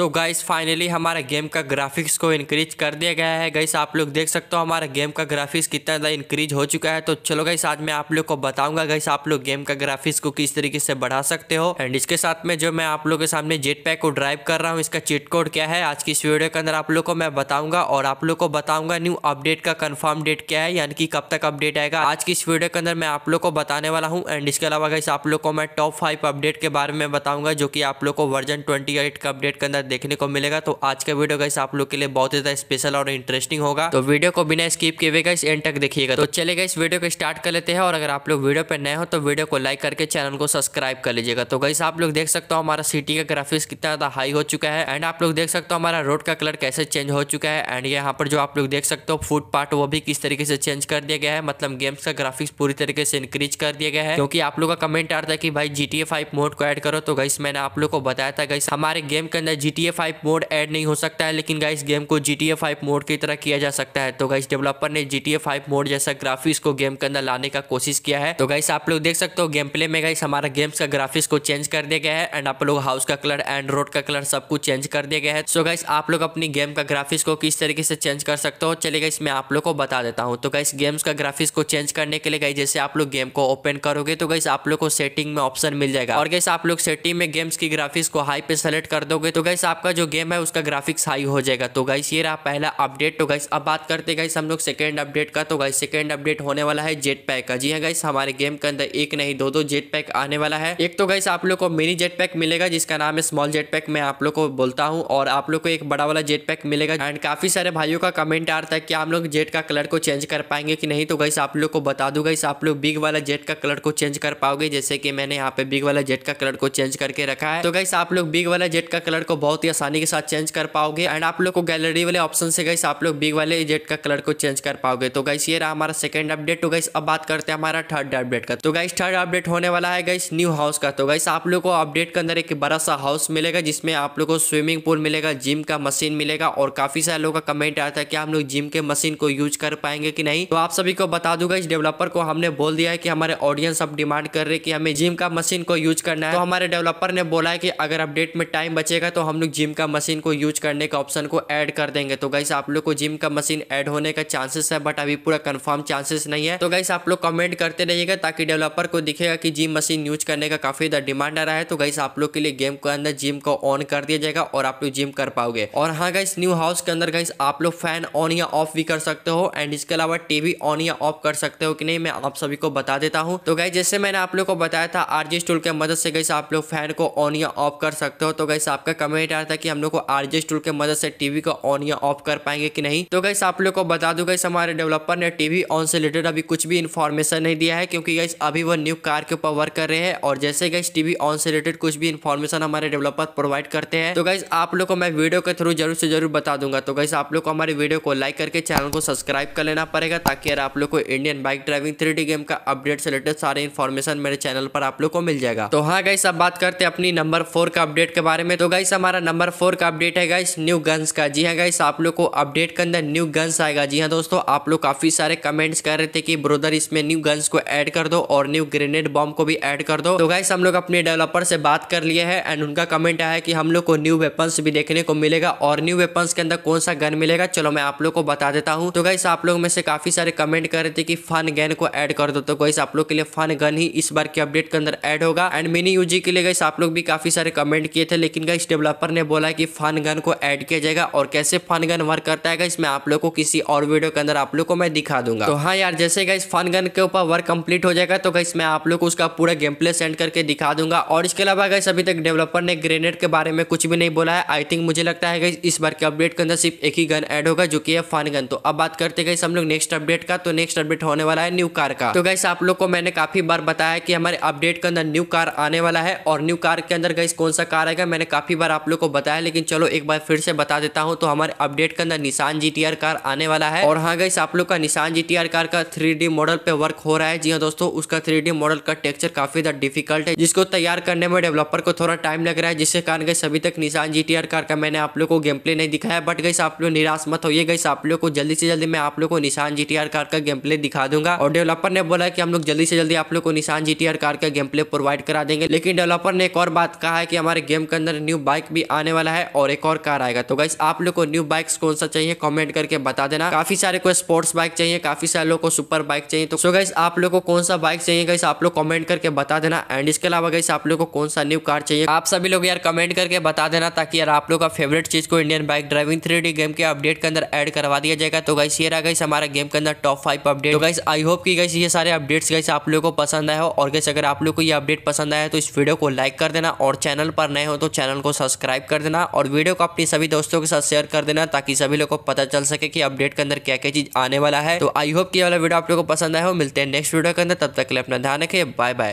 सो guys finally हमारा game का graphics को इंक्रीज कर दिया गया है गाइस आप लोग देख सकते हो हमारा गेम का ग्राफिक्स कितना ज़्यादा इंक्रीज हो चुका है तो चलो गाइस आज मैं आप लोग को बताऊंगा गाइस आप लोग गेम का ग्राफिक्स को किस तरीके से बढ़ा सकते हो एंड इसके साथ में जो मैं आप लोग के सामने जेट पैक को ड्राइव कर रहा हूँ इसका चिट कोड क्या है आज की इस वीडियो के अंदर आप लोग को मैं बताऊंगा और आप लोग को बताऊंगा न्यू अपडेट का कन्फर्म डेट क्या है यानी कि कब तक अपडेट आएगा आज की इस वीडियो के अंदर मैं आप लोग को बताने वाला हूँ एंड इसके अलावा गाइस आप लोग को मैं टॉप फाइव अपडेट के बारे में बताऊंगा जो कि आप लोग को वर्जन ट्वेंटी का अपडेट के अंदर देखने को मिलेगा तो आज का वीडियो गाइस आप लोग के लिए बहुत ज़्यादा स्पेशल और इंटरेस्टिंग होगा तो वीडियो को बिना स्किप किए हुए गाइस एंड तक देखिएगा तो चले गए वीडियो को स्टार्ट कर लेते हैं और अगर आप लोग वीडियो पर नए हो तो वीडियो को लाइक करके चैनल को सब्सक्राइब कर लीजिएगा तो गाइस आप लोग देख सकते हो हमारा सिटी का ग्राफिक्स कितना ज़्यादा हाई हो चुका है एंड आप लोग देख सकते हो हमारा रोड का कलर कैसे चेंज हो चुका है एंड यहाँ पर जो आप लोग देख सकते हो फूड पार्ट वो भी किस तरीके से चेंज कर दिया गया है मतलब गेम्स का ग्राफिक्स पूरी तरीके से इंक्रीज कर दिया गया है क्योंकि आप लोग का कमेंट आ रहा था कि भाई जी टी मोड को ऐड करो तो गाइस मैंने आप लोग को बताया था गाइस हमारे गेम के अंदर G T A five mode add नहीं हो सकता है लेकिन गाइस गेम को G T A five mode की तरह किया जा सकता है तो गाइस डेवलपर ने G T A five mode जैसा ग्राफिक्स को गेम के अंदर लाने का कोशिश किया है तो गाइस आप लोग देख सकते हो गेम प्ले में गाइस हमारा गेम्स का ग्राफिक्स को चेंज कर दिया गया है एंड आप लोग हाउस का कलर एंड रोड का कलर सब कुछ चेंज कर दिया गया है सो गाइस आप लोग अपनी गेम का ग्राफिक्स को किस तरीके से चेंज कर सकते हो चलिए गाइस मैं आप लोग को बता देता हूँ तो गाइस गेम्स का ग्राफिक्स को चेंज करने के लिए गाइस जैसे आप लोग गेम को ओपन करोगे तो गाइस आप लोग को सेटिंग में ऑप्शन मिल जाएगा और गाइस आप लोग सेटिंग में गेम्स की ग्राफिक्स को हाई पे सेलेक्ट कर दोगे तो गाइस गाइस आपका जो गेम है उसका ग्राफिक्स हाई हो जाएगा तो गाइस ये रहा पहला अपडेट तो गाइस अब बात करते गाइस हम लोग सेकेंड अपडेट का तो गाइस सेकेंड अपडेट होने वाला है जेट पैक का जी हाँ गाइस हमारे गेम के अंदर एक नहीं दो दो जेट पैक आने वाला है एक तो गाइस आप लोग को मिनी जेट पैक मिलेगा जिसका नाम है स्मॉल जेट पैक मैं आप लोग को बोलता हूँ और आप लोग को एक बड़ा वाला जेट पैक मिलेगा एंड काफी सारे भाइयों का कमेंट आ रहा था कि हम लोग जेट का कलर को चेंज कर पाएंगे कि नहीं तो गाइस आप लोग को बता दूंगा इस आप लोग बिग वाला जेट का कलर को चेंज कर पाओगे जैसे कि मैंने यहाँ पे बिग वाला जेट का कलर को चेंज करके रखा है तो गाइस आप लोग बिग वाला जेट का कलर को बहुत बहुत ही आसानी के साथ चेंज कर पाओगे एंड आप लोग को गैलरी वाले ऑप्शन से गई आप लोग बिग वाले जेट का कलर को चेंज कर पाओगे तो गाइस ये रहा हमारा सेकंड अपडेट तो गाइस अब बात करते हैं हमारा थर्ड अपडेट का तो गाइस थर्ड अपडेट होने वाला है गाइस न्यू हाउस का तो गाइस आप लोग को अपडेट के अंदर एक बड़ा सा हाउस मिलेगा जिसमें आप लोग को स्विमिंग पूल मिलेगा जिम का मशीन मिलेगा और काफी सारे लोगों का कमेंट आया था कि हम लोग जिम के मशीन को यूज कर पाएंगे कि नहीं तो आप सभी को बता दूंगा इस डेवलपर को हमने बोल दिया है कि हमारे ऑडियंस अब डिमांड कर रहे कि हमें जिम का मशीन को यूज करना है तो हमारे डेवलपर ने बोला है कि अगर अपडेट में टाइम बचेगा तो हम लोग जिम का मशीन को यूज करने का ऑप्शन को ऐड कर देंगे तो गाइस आप लोग को जिम का मशीन ऐड होने का चांसेस है बट अभी पूरा कंफर्म चांसेस नहीं है तो गाइस आप लोग कमेंट करते रहिएगा ताकि डेवलपर को दिखेगा कि जिम मशीन यूज करने का काफी ज्यादा डिमांड आ रहा है तो गाइस आप लोग के लिए गेम के अंदर जिम को ऑन कर दिया जाएगा और आप लोग जिम कर पाओगे और हाँ गाइस न्यू हाउस के अंदर गाइस आप लोग फैन ऑन या ऑफ भी कर सकते हो एंड इसके अलावा टीवी ऑन या ऑफ कर सकते हो कि नहीं मैं आप सभी को बता देता हूँ तो गाइस जैसे मैंने आप लोग को बताया था आरजी स्टूल के मदद से गाइस आप लोग फैन को ऑन या ऑफ कर सकते हो तो गाइस आपका कमेंट अपडेट आ था कि हम लोग को आरजेस टूल के मदद से टीवी को ऑन या ऑफ कर पाएंगे कि नहीं तो गैस आप लोग को बता दू गई हमारे डेवलपर ने टीवी ऑन से रिलेटेड अभी कुछ भी इन्फॉर्मेशन नहीं दिया है क्योंकि गैस अभी वो न्यू कार के ऊपर वर्क कर रहे हैं और जैसे गैस टीवी ऑन से रिलेटेड कुछ भी इन्फॉर्मेशन हमारे डेवलपर प्रोवाइड करते हैं तो गैस आप लोग को मैं वीडियो के थ्रू जरूर से जरूर बता दूंगा तो गैस आप लोग को हमारे वीडियो को लाइक करके चैनल को सब्सक्राइब कर लेना पड़ेगा ताकि यार आप लोग को Indian bike driving three game का अपडेट से रिलेटेड सारे इन्फॉर्मेशन मेरे चैनल पर आप लोग को मिल जाएगा तो हाँ गैस अब बात करते हैं अपनी नंबर फोर का अपडेट के बारे में तो गैस हमारा हमारा नंबर फोर का अपडेट है गाइस न्यू गन्स का जी हाँ गाइस आप लोग को अपडेट के अंदर न्यू गन्स आएगा जी हाँ दोस्तों आप लोग काफ़ी सारे कमेंट्स कर रहे थे कि ब्रोदर इसमें न्यू गन्स को ऐड कर दो और न्यू ग्रेनेड बॉम्ब को भी ऐड कर दो तो गाइस हम लोग अपने डेवलपर से बात कर लिए हैं एंड उनका कमेंट आया कि हम लोग को न्यू वेपन्स भी देखने को मिलेगा और न्यू वेपन्स के अंदर कौन सा गन मिलेगा चलो मैं आप लोग को बता देता हूँ तो गाइस आप लोग में से काफ़ी सारे कमेंट कर रहे थे कि फन गन को ऐड कर दो तो गाइस आप लोग के लिए फन गन ही इस बार के अपडेट के अंदर ऐड होगा एंड मिनी यूजी के लिए गाइस आप लोग भी काफ़ी सारे कमेंट किए थे लेकिन गाइस डेवलपर सर ने बोला कि फन गन को ऐड किया जाएगा और कैसे फन गन वर्क करता है इसमें आप लोग को किसी और वीडियो के अंदर आप लोग को मैं दिखा दूंगा तो हाँ यार जैसे गाइस फन गन के ऊपर वर्क कंप्लीट हो जाएगा तो गाइस मैं आप लोग को उसका पूरा गेम प्ले सेंड करके दिखा दूंगा और इसके अलावा गाइस अभी तक डेवलपर ने ग्रेनेड के बारे में कुछ भी नहीं बोला है आई थिंक मुझे लगता है इस बार के अपडेट के अंदर सिर्फ एक ही गन एड होगा जो की है फन गन तो अब बात करते गाइस हम लोग नेक्स्ट अपडेट का तो नेक्स्ट अपडेट होने वाला है न्यू कार का तो गाइस आप लोग को मैंने काफी बार बताया कि हमारे अपडेट के अंदर न्यू कार आने वाला है और न्यू कार के अंदर गाइस कौन सा कार आएगा मैंने काफी बार आप लोग को बताया लेकिन चलो एक बार फिर से बता देता हूँ तो हमारे अपडेट के अंदर निशान जी कार आने वाला है और हाँ गई आप लोग का निशान जी कार का थ्री मॉडल पे वर्क हो रहा है जी हाँ दोस्तों उसका थ्री मॉडल का टेक्चर काफी ज्यादा डिफिकल्ट है जिसको तैयार करने में डेवलपर को थोड़ा टाइम लग रहा है जिसके कारण गई सभी तक निशान जी कार का मैंने आप लोग को गेम प्ले नहीं दिखाया बट गई आप लोग निराश मत हो गई आप लोग को जल्दी से जल्दी मैं आप लोग को निशान जी कार का गेम प्ले दिखा दूंगा और डेवलपर ने बोला की हम लोग जल्दी से जल्दी आप लोग को निशान जी कार का गेम प्ले प्रोवाइड करा देंगे लेकिन डेवलपर ने एक और बात कहा है कि हमारे गेम के अंदर न्यू बाइक भी आने वाला है और एक और कार आएगा तो गाइस आप लोग को न्यू बाइक्स कौन सा चाहिए कमेंट करके बता देना काफी सारे को स्पोर्ट्स बाइक चाहिए काफी सारे लोग को सुपर बाइक चाहिए तो सो गाइस आप लोग को कौन सा बाइक चाहिए गाइस आप लोग कमेंट करके बता देना एंड इसके अलावा गाइस आप लोग को कौन सा न्यू कार चाहिए आप सभी लोग यार कमेंट करके बता देना ताकि यार आप लोग का फेवरेट चीज को Indian bike driving three game के अपडेट के अंदर एड करवा दिया जाएगा तो गाइस ये रहा गाइस हमारा गेम के अंदर टॉप फाइव अपडेट तो गाइस आई होप की गाइस ये सारे अपडेट्स गाइस आप लोग को पसंद आए हो और गाइस अगर आप लोग को ये अपडेट पसंद आया तो इस वीडियो को लाइक कर देना और चैनल पर नए हो तो चैनल को सब्सक्राइब सब्सक्राइब कर देना और वीडियो को अपने सभी दोस्तों के साथ शेयर कर देना ताकि सभी लोग को पता चल सके कि अपडेट के अंदर क्या क्या चीज़ आने वाला है तो आई होप कि वाला वीडियो आप लोग को पसंद आया हो मिलते हैं नेक्स्ट वीडियो के अंदर तब तक के लिए अपना ध्यान रखें बाय बाय